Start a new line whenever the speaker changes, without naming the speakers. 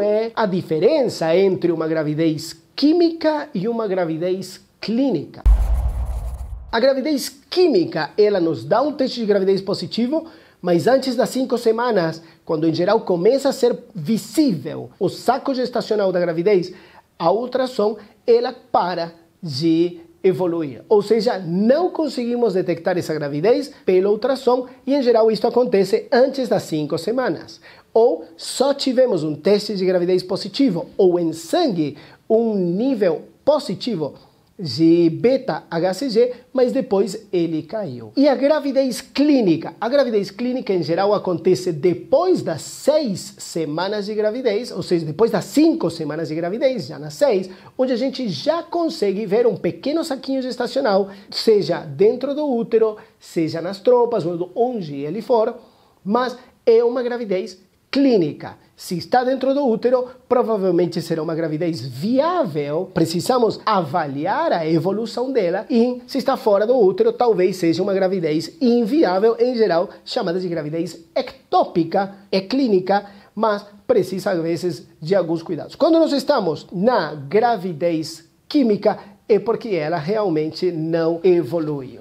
é a diferença entre uma gravidez química e uma gravidez clínica. A gravidez química, ela nos dá um teste de gravidez positivo, mas antes das cinco semanas, quando em geral começa a ser visível o saco gestacional da gravidez, a ultrassom, ela para de evoluir. Ou seja, não conseguimos detectar essa gravidez pelo ultrassom e, em geral, isso acontece antes das 5 semanas. Ou só tivemos um teste de gravidez positivo ou em sangue um nível positivo G-beta-HCG, mas depois ele caiu. E a gravidez clínica? A gravidez clínica em geral acontece depois das seis semanas de gravidez, ou seja, depois das cinco semanas de gravidez, já nas seis, onde a gente já consegue ver um pequeno saquinho gestacional, seja dentro do útero, seja nas tropas, onde ele for, mas é uma gravidez clínica. Se está dentro do útero, provavelmente será uma gravidez viável. Precisamos avaliar a evolução dela e se está fora do útero, talvez seja uma gravidez inviável, em geral chamada de gravidez ectópica, é clínica, mas precisa às vezes de alguns cuidados. Quando nós estamos na gravidez química, é porque ela realmente não evoluiu.